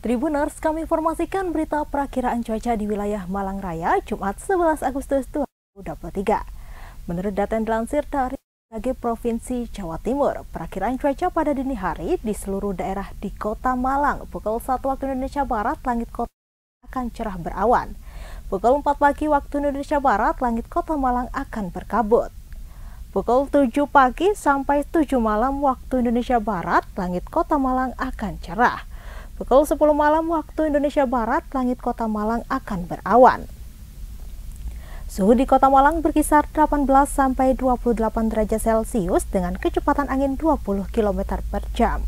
Tribuners, kami informasikan berita perakiraan cuaca di wilayah Malang Raya Jumat 11 Agustus 2023. Menurut data yang dilansir dari sebagai Provinsi Jawa Timur, perakiraan cuaca pada dini hari di seluruh daerah di Kota Malang pukul 1 waktu Indonesia Barat langit kota akan cerah berawan. Pukul 4 pagi waktu Indonesia Barat langit Kota Malang akan berkabut. Pukul 7 pagi sampai 7 malam waktu Indonesia Barat langit Kota Malang akan cerah. Pukul 10 malam waktu Indonesia Barat, langit kota Malang akan berawan. Suhu di kota Malang berkisar 18 sampai 28 derajat Celcius dengan kecepatan angin 20 km per jam.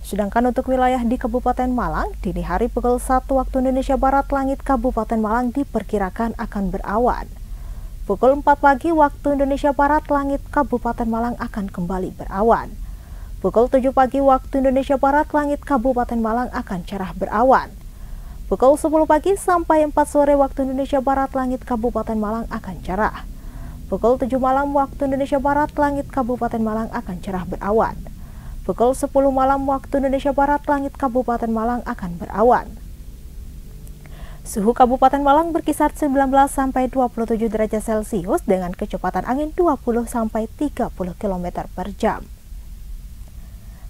Sedangkan untuk wilayah di Kabupaten Malang, dini hari pukul 1 waktu Indonesia Barat, langit Kabupaten Malang diperkirakan akan berawan. Pukul 4 pagi waktu Indonesia Barat, langit Kabupaten Malang akan kembali berawan. Pukul 7 pagi waktu Indonesia Barat, langit Kabupaten Malang akan cerah berawan. Pukul 10 pagi sampai 4 sore waktu Indonesia Barat, langit Kabupaten Malang akan cerah. Pukul 7 malam waktu Indonesia Barat, langit Kabupaten Malang akan cerah berawan. Pukul 10 malam waktu Indonesia Barat, langit Kabupaten Malang akan berawan. Suhu Kabupaten Malang berkisar 19 sampai 27 derajat Celcius dengan kecepatan angin 20 sampai 30 km per jam.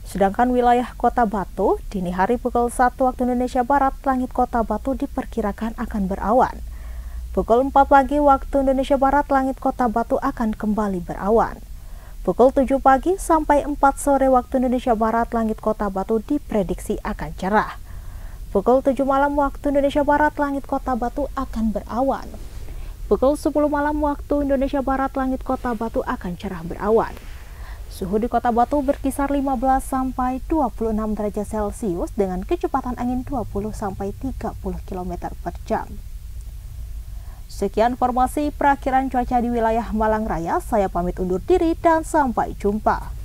Sedangkan wilayah kota Batu, dini hari pukul 1 waktu Indonesia Barat, langit kota Batu diperkirakan akan berawan. Pukul 4 pagi waktu Indonesia Barat, langit kota Batu akan kembali berawan. Pukul 7 pagi sampai 4 sore waktu Indonesia Barat, langit kota Batu diprediksi akan cerah. Pukul 7 malam waktu Indonesia Barat, langit kota Batu akan berawan. Pukul 10 malam waktu Indonesia Barat, langit kota Batu akan cerah berawan. Suhu di kota Batu berkisar 15 sampai 26 derajat Celcius dengan kecepatan angin 20 sampai 30 km per jam. Sekian informasi perakhiran cuaca di wilayah Malang Raya. Saya pamit undur diri dan sampai jumpa.